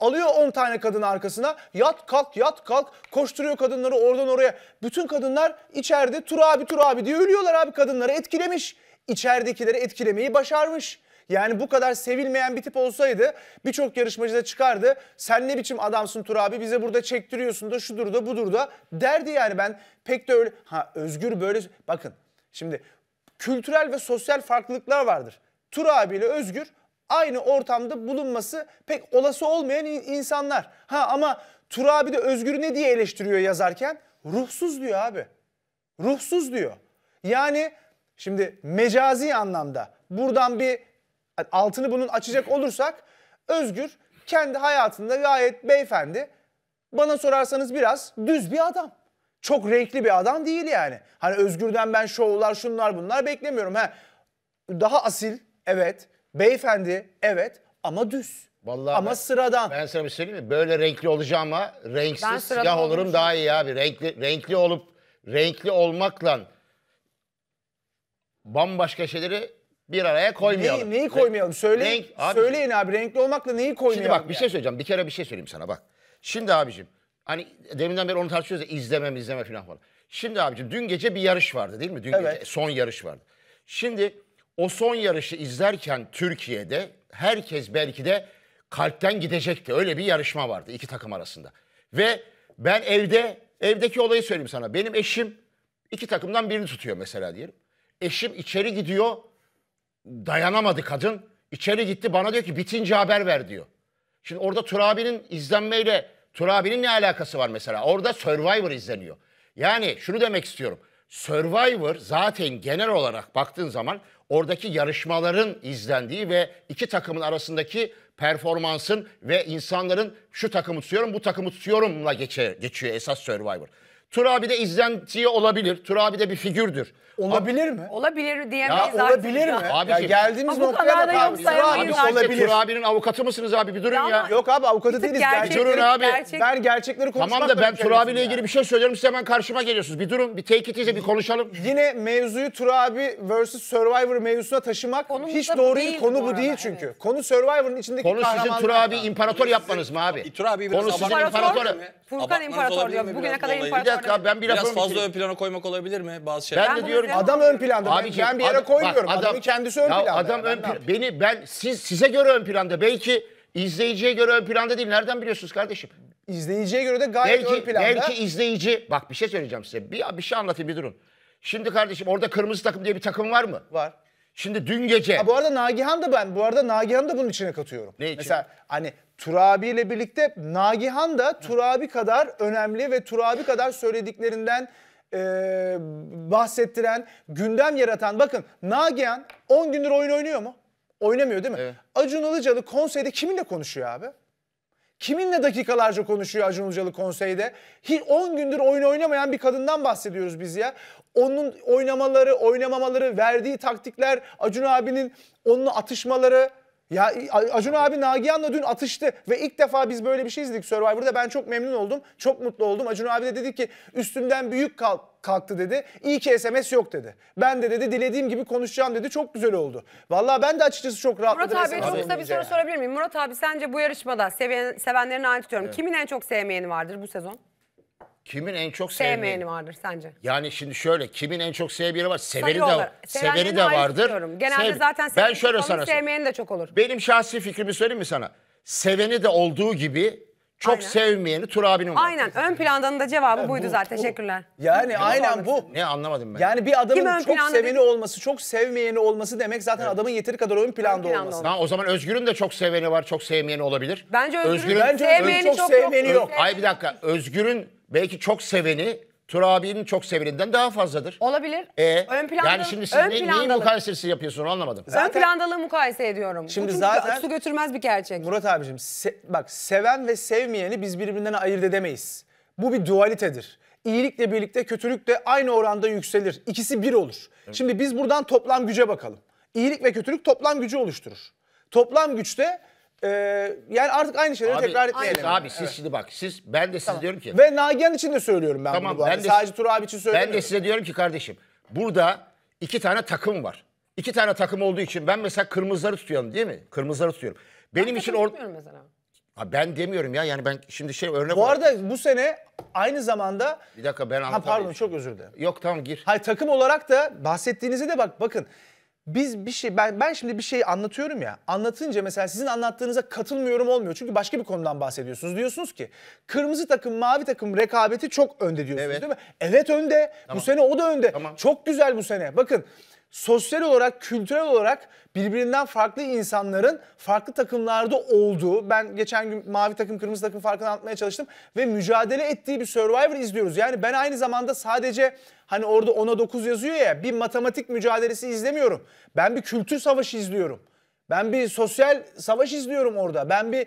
Alıyor 10 tane kadını arkasına. Yat kalk yat kalk. Koşturuyor kadınları oradan oraya. Bütün kadınlar içeride tur abi tur abi diye ölüyorlar abi kadınları etkilemiş. İçeridekileri etkilemeyi başarmış. Yani bu kadar sevilmeyen bir tip olsaydı birçok yarışmacı da çıkardı. Sen ne biçim adamsın Tur abi bize burada çektiriyorsun da şudur da budur da derdi yani ben pek de öyle. Ha Özgür böyle bakın şimdi kültürel ve sosyal farklılıklar vardır. Tur abiyle Özgür aynı ortamda bulunması pek olası olmayan insanlar. Ha ama Tur abi de Özgür'ü ne diye eleştiriyor yazarken? Ruhsuz diyor abi. Ruhsuz diyor. Yani şimdi mecazi anlamda buradan bir altını bunun açacak olursak Özgür kendi hayatında gayet beyefendi. Bana sorarsanız biraz düz bir adam. Çok renkli bir adam değil yani. Hani Özgür'den ben şovlar şunlar bunlar beklemiyorum. He. Daha asil evet Beyefendi evet ama düz. Vallahi ama ben, sıradan. Ben sana bir şey söyleyeyim mi? Böyle renkli olacağıma renksiz siyah olurum daha iyi abi. Renkli, renkli olup renkli olmakla bambaşka şeyleri bir araya koymayalım. Neyi, neyi koymayalım? Söyle, Renk, abicim, söyleyin abi renkli olmakla neyi koymayalım? Şimdi bak şey yani? bir şey söyleyeceğim. Bir kere bir şey söyleyeyim sana bak. Şimdi abicim hani deminden beri onu tartışıyoruz ya izleme izleme falan falan. Şimdi abicim dün gece bir yarış vardı değil mi? Dün evet. gece son yarış vardı. Şimdi o son yarışı izlerken Türkiye'de herkes belki de kalpten gidecekti. Öyle bir yarışma vardı iki takım arasında. Ve ben evde evdeki olayı söyleyeyim sana. Benim eşim iki takımdan birini tutuyor mesela diyelim. Eşim içeri gidiyor. Dayanamadı kadın. İçeri gitti bana diyor ki bitince haber ver diyor. Şimdi orada Turabi'nin izlenmeyle Turabi'nin ne alakası var mesela? Orada Survivor izleniyor. Yani şunu demek istiyorum. Survivor zaten genel olarak baktığın zaman oradaki yarışmaların izlendiği ve iki takımın arasındaki performansın ve insanların şu takımı tutuyorum bu takımı tutuyorumla geçe, geçiyor esas Survivor abi de izlentiye olabilir. abi de bir figürdür. Olabilir mi? Olabilir diyemeyiz Ya artık. olabilir mi? Abi ya ki- geldiğimiz Ha, bu noktaya kadar bak da abi. yok sayılmayız Abi Turabi artık. olabilir. Turabi'nin avukatı mısınız abi? Bir durun Ya ya. ama- Yok abi avukatı değiliz. Gerçek- Gerçek, Durun abi. gerçek- Ben gerçekleri konuşmak Tamam da ben Turabi ile ilgili bir şey söylüyorum siz hemen karşıma geliyorsunuz. Bir durun bir take it easy bir konuşalım. Yine mevzuyu Abi. vs Survivor mevzusuna taşımak Konumuz hiç da bu doğru değil. Konu bu değil çünkü. evet. Konu Survivor'ın içindeki Konu sizin kahramanlar. Turabi imparator yapmanız mı abi? Tur abi biraz Konu sizin imparator. İmparator Furkan Abartmanız İmparator diyor. mi Bugüne kadar Olayı- imparator. Bir dakika ben bir Biraz fazla ön plana koymak olabilir mi bazı şeyler? Ben de diyorum Adam ön planda. ben, ben bir yere koymuyorum. bak, Adamın kendisi ön planda. Adam ön beni ben siz size göre ön planda belki izleyiciye göre ön planda değil. Nereden biliyorsunuz kardeşim? İzleyiciye göre de gayet ön planda. belki izleyici bak bir şey söyleyeceğim size. Bir bir şey anlatayım bir durun. Şimdi kardeşim orada kırmızı takım diye bir takım var mı? Var. Şimdi dün gece... Ha, bu arada Nagihan da ben, bu arada Nagihan da bunun içine katıyorum. Ne için? Mesela hani Turabi ile birlikte Nagihan da Turabi kadar önemli ve Turabi kadar söylediklerinden e, bahsettiren, gündem yaratan. Bakın Nagihan 10 gündür oyun oynuyor mu? Oynamıyor değil mi? Evet. Acun Ilıcalı konseyde kiminle konuşuyor abi? Kiminle dakikalarca konuşuyor Acun Ilıcalı konseyde? 10 gündür oyun oynamayan bir kadından bahsediyoruz biz ya. Onun oynamaları, oynamamaları, verdiği taktikler, Acun abinin onunla atışmaları. Ya Acun abi Nagihan'la dün atıştı ve ilk defa biz böyle bir şey izledik Survivor'da. Ben çok memnun oldum, çok mutlu oldum. Acun abi de dedi ki üstümden büyük kalk kalktı dedi. İyi ki SMS yok dedi. Ben de dedi dilediğim gibi konuşacağım dedi. Çok güzel oldu. Valla ben de açıkçası çok rahatladım. Murat abi çok kısa bir soru sorabilir miyim? Murat abi sence bu yarışmada seven, sevenlerine ait tutuyorum. Evet. Kimin en çok sevmeyeni vardır bu sezon? Kimin en çok sevmeyeni? sevmeyeni vardır sence? Yani şimdi şöyle kimin en çok sevmeyeni var? Severi de severi de vardır. Genelde Sev... zaten ben şöyle sana sevmeyeni de çok olur. Benim şahsi fikrimi söyleyeyim mi sana? Seveni de olduğu gibi çok aynen. sevmeyeni Tur abinin var. Aynen. Ön plandanın da cevabı yani buydu bu, zaten. Bu, Teşekkürler. Yani ne aynen bu. Ne anlamadım ben. Yani bir adamın çok seveni değil? olması, çok sevmeyeni olması demek zaten evet. adamın yeteri kadar ön planda, ön planda olması. Ha, o zaman Özgür'ün de çok seveni var, çok sevmeyeni olabilir. Bence Özgür'ün Özgür, sevmeyeni çok, çok sevmeni yok. yok. Ay bir dakika. Özgür'ün belki çok seveni abinin çok sevilinden daha fazladır. Olabilir. E, ön planda, yani şimdi siz ön ne, neyin mukayesesi yapıyorsun anlamadım. Zaten, ön plandalığı mukayese ediyorum. Şimdi Bu çünkü zaten, su götürmez bir gerçek. Murat abicim se, bak seven ve sevmeyeni biz birbirinden ayırt edemeyiz. Bu bir dualitedir. İyilikle birlikte kötülük de aynı oranda yükselir. İkisi bir olur. Evet. Şimdi biz buradan toplam güce bakalım. İyilik ve kötülük toplam gücü oluşturur. Toplam güçte ee, yani artık aynı şeyleri Abi, tekrar etmeyelim. Siz, yani. abi siz şimdi bak siz ben de size tamam. diyorum ki. Ve Nagihan için de söylüyorum ben tamam, bunu. Ben de, Sadece Tur abi için söylüyorum. Ben de size diyorum ki kardeşim burada iki tane takım var. İki tane takım olduğu için ben mesela kırmızıları tutuyorum değil mi? Kırmızıları tutuyorum. Benim ben için or mesela. Ha ben demiyorum ya yani ben şimdi şey örnek Bu olarak... arada bu sene aynı zamanda Bir dakika ben Ha pardon çok özür dilerim. Yok tamam gir. Hayır takım olarak da bahsettiğinizi de bak bakın biz bir şey ben ben şimdi bir şey anlatıyorum ya. Anlatınca mesela sizin anlattığınıza katılmıyorum olmuyor. Çünkü başka bir konudan bahsediyorsunuz. Diyorsunuz ki kırmızı takım mavi takım rekabeti çok önde diyorsunuz Evet. değil mi? Evet önde. Tamam. Bu sene o da önde. Tamam. Çok güzel bu sene. Bakın sosyal olarak, kültürel olarak birbirinden farklı insanların farklı takımlarda olduğu, ben geçen gün mavi takım, kırmızı takım farkını anlatmaya çalıştım ve mücadele ettiği bir Survivor izliyoruz. Yani ben aynı zamanda sadece hani orada 10'a 9 yazıyor ya bir matematik mücadelesi izlemiyorum. Ben bir kültür savaşı izliyorum. Ben bir sosyal savaş izliyorum orada. Ben bir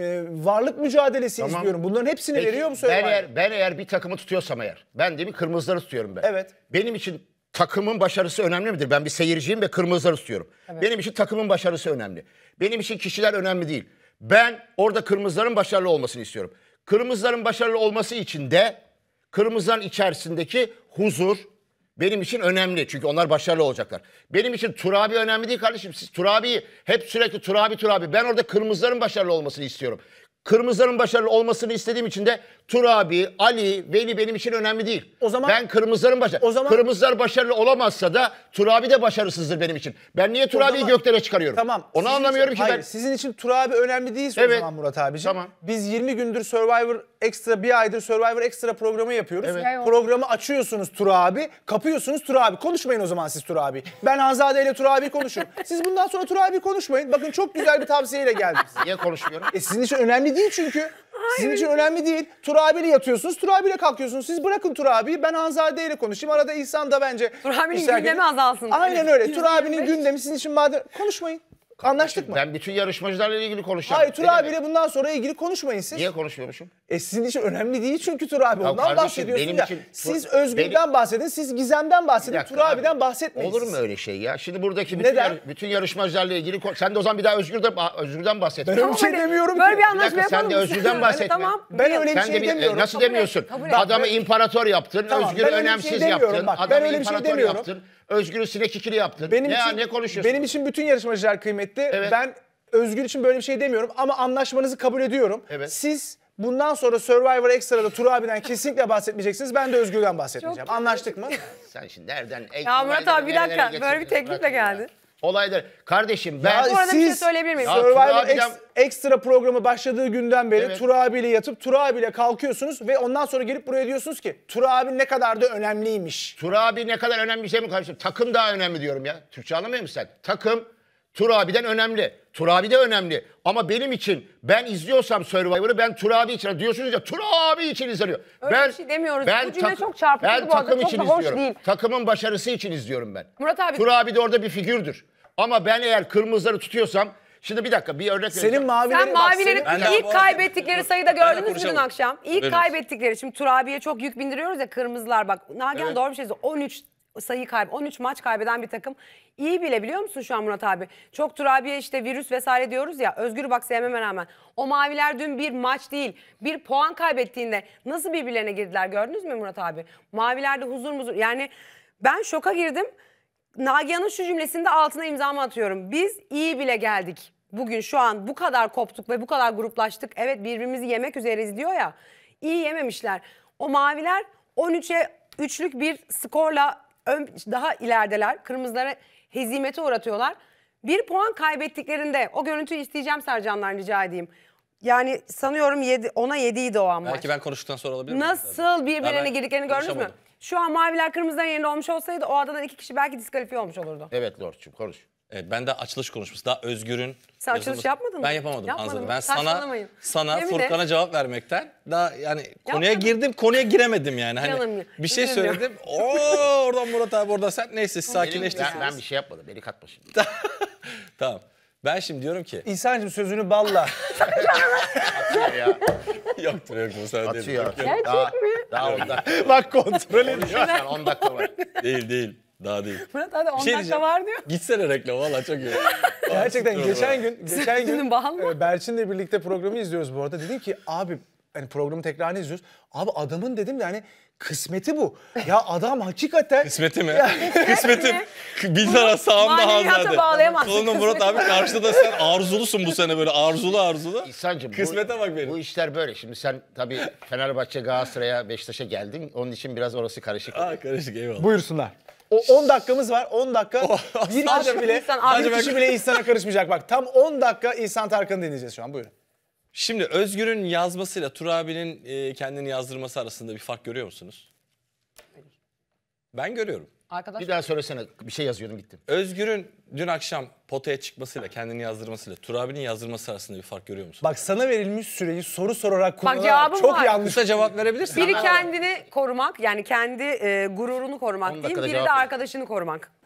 e, varlık mücadelesi tamam. izliyorum. Bunların hepsini Peki, veriyor mu Survivor? Ben eğer, ben eğer bir takımı tutuyorsam eğer, ben de bir kırmızıları tutuyorum ben. Evet. Benim için takımın başarısı önemli midir? Ben bir seyirciyim ve kırmızıları istiyorum. Evet. Benim için takımın başarısı önemli. Benim için kişiler önemli değil. Ben orada kırmızıların başarılı olmasını istiyorum. Kırmızıların başarılı olması için de kırmızıların içerisindeki huzur benim için önemli. Çünkü onlar başarılı olacaklar. Benim için Turabi önemli değil kardeşim. Siz Turabi'yi hep sürekli Turabi Turabi. Ben orada kırmızıların başarılı olmasını istiyorum. Kırmızıların başarılı olmasını istediğim için de Turabi, Ali, Veli benim için önemli değil. O zaman ben kırmızıların başarılı. O zaman kırmızılar başarılı olamazsa da Turabi de başarısızdır benim için. Ben niye Turabi'yi zaman, göklere çıkarıyorum? Tamam. Onu sizin anlamıyorum için, ki hayır, ben. Sizin için Turabi önemli değil evet. o zaman Murat abici. Tamam. Biz 20 gündür Survivor Extra, bir aydır Survivor Extra programı yapıyoruz. Evet. Programı açıyorsunuz Turabi, kapıyorsunuz Turabi. Konuşmayın o zaman siz Turabi. Ben Hanzade ile Turabi konuşurum. siz bundan sonra Turabi konuşmayın. Bakın çok güzel bir tavsiyeyle geldim size. Niye konuşmuyorum? E sizin için önemli değil çünkü. Sizin için önemli değil. Turabiyle yatıyorsunuz, Turabiyle kalkıyorsunuz. Siz bırakın Turabi'yi, ben Hanzade ile konuşayım. Arada İhsan da bence... Turabi'nin gündemi azalsın. Aynen öyle. Turabi'nin gündemi sizin için madem... Konuşmayın. Anlaştık mı? Ben bütün yarışmacılarla ilgili konuşacağım. Hayır Tur Dedim abiyle bundan sonra ilgili konuşmayın siz. Niye konuşmuyormuşum? E sizin için önemli değil çünkü Tur abi. Ya Ondan kardeşim, bahsediyorsun benim ya. Için, siz Özgür'den benim... bahsedin, siz Gizem'den bahsedin. Tur abiden bahsetmeyin Olur mu öyle şey ya? Şimdi buradaki bütün, Yar, bütün yarışmacılarla ilgili... Sen de o zaman bir daha Özgür'de, Özgür'den bahset. Ben öyle bir şey demiyorum böyle ki. Böyle bir anlaşma yapalım. Sen de Özgür'den bahsetme. tamam. Ben öyle bir şey e, demiyorum. Nasıl demiyorsun? Adamı imparator yaptın, tamam, Özgür'ü önemsiz şey yaptın. Adamı ben öyle bir şey demiyorum. Özgür'ü sinek ikili yaptın. Benim ne, için, ne konuşuyorsun? Benim için bütün yarışmacılar kıymetli. Evet. Ben Özgür için böyle bir şey demiyorum ama anlaşmanızı kabul ediyorum. Evet. Siz bundan sonra Survivor Extra'da Tur abiden kesinlikle bahsetmeyeceksiniz. Ben de Özgür'den bahsetmeyeceğim. Çok Anlaştık mı? Sen şimdi nereden? Ya Murat abi bir dakika böyle bir teklifle geldin. Ya. Olaydır Kardeşim ben... Ya Bu arada siz, bir şey söyleyebilir miyim? Ya, Survivor abiden... ekstra programı başladığı günden beri evet. Tura abiyle yatıp Tura abiyle kalkıyorsunuz ve ondan sonra gelip buraya diyorsunuz ki Tura abi ne kadar da önemliymiş. Tura abi ne kadar önemli şey mi kardeşim? Takım daha önemli diyorum ya. Türkçe anlamıyor musun sen? Takım Turabi'den önemli. Turabi de önemli. Ama benim için ben izliyorsam Survivor'ı ben Turabi için diyorsunuz ya Turabi için izliyor. Öyle ben, bir şey demiyoruz. Ben Bu cümle tak, çok çarpıcı ben bu takım arada. için çok da izliyorum. değil. Takımın başarısı için izliyorum ben. Murat abi. Turabi de orada bir figürdür. Ama ben eğer kırmızıları tutuyorsam Şimdi bir dakika bir örnek Senin vereceğim. mavilerin Sen mavileri bak, ilk kaybettikleri sayıda gördünüz mü dün akşam? İlk evet. kaybettikleri. Şimdi Turabi'ye çok yük bindiriyoruz ya kırmızılar bak. Nagihan evet. doğru bir şey 13 sayı kaybı 13 maç kaybeden bir takım. İyi bile biliyor musun şu an Murat abi? Çok turabiye işte virüs vesaire diyoruz ya. Özgür bak sevmeme rağmen. O maviler dün bir maç değil bir puan kaybettiğinde nasıl birbirlerine girdiler gördünüz mü Murat abi? Mavilerde huzur muzur yani ben şoka girdim. Nagihan'ın şu cümlesinde altına imzamı atıyorum. Biz iyi bile geldik. Bugün şu an bu kadar koptuk ve bu kadar gruplaştık. Evet birbirimizi yemek üzereyiz diyor ya. İyi yememişler. O maviler 13'e üçlük bir skorla ön, daha ilerideler. Kırmızılara hezimete uğratıyorlar. Bir puan kaybettiklerinde o görüntüyü isteyeceğim Sercan'dan rica edeyim. Yani sanıyorum 7 ona 7 idi o an Belki ben konuştuktan sonra olabilir Nasıl birbirine ben girdiklerini gördünüz mü? Şu an maviler kırmızıların yerinde olmuş olsaydı o adadan iki kişi belki diskalifiye olmuş olurdu. Evet Lord'cum konuş. Evet, ben de açılış konuşması. Daha Özgür'ün... Sen açılış yazılması... yapmadın mı? Ben yapamadım Yapmadın Ben sana, sana Yemin et. Furkan'a cevap vermekten daha yani konuya girdim, konuya giremedim yani. Hani bir şey söyledim. Oo oradan Murat abi, orada sen. Neyse siz Ben, ben bir şey yapmadım. Beni katma şimdi. Tamam. Ben şimdi diyorum ki... İhsan'cığım sözünü balla. ya. yoktur yok müsaade edin. Atıyor. Gerçek daha, mi? Daha 10 dakika. Bak kontrol ediyor. 10 dakika var. Değil değil. Daha değil. Murat hadi 10 şey dakika var diyor. Gitsene reklam valla çok iyi. Gerçekten geçen gün geçen gün e, Berçin'le birlikte programı izliyoruz bu arada. Dedim ki abi hani programı tekrarını izliyoruz. Abi adamın dedim yani kısmeti bu. Ya adam hakikaten... Kısmeti mi? Ya, Kısmetim. Bir tara sağımda Hanzade. bağlayamazsın. Solunda Murat abi karşıda da sen arzulusun bu sene böyle arzulu arzulu. İhsan'cığım Kısmete bu, bak benim. bu işler böyle. Şimdi sen tabii Fenerbahçe, Galatasaray'a, Beşiktaş'a geldin. Onun için biraz orası karışık. Aa karışık eyvallah. Buyursunlar. O 10 dakikamız var. 10 dakika. bir kişi bile, insan, bir kişi bile insana karışmayacak. Bak tam 10 dakika İhsan Tarkan'ı dinleyeceğiz şu an. Buyurun. Şimdi Özgür'ün yazmasıyla Tur abinin e, kendini yazdırması arasında bir fark görüyor musunuz? Ben görüyorum. Arkadaş... Bir daha söylesene bir şey yazıyordum gittim. Özgür'ün dün akşam potaya çıkmasıyla kendini yazdırmasıyla Turabi'nin yazdırması arasında bir fark görüyor musun? Bak sana verilmiş süreyi soru sorarak kullanarak çok var. yanlış. Kısa cevap verebilirsin. Biri kendini korumak yani kendi e, gururunu korumak On Biri de cevap ver. arkadaşını korumak.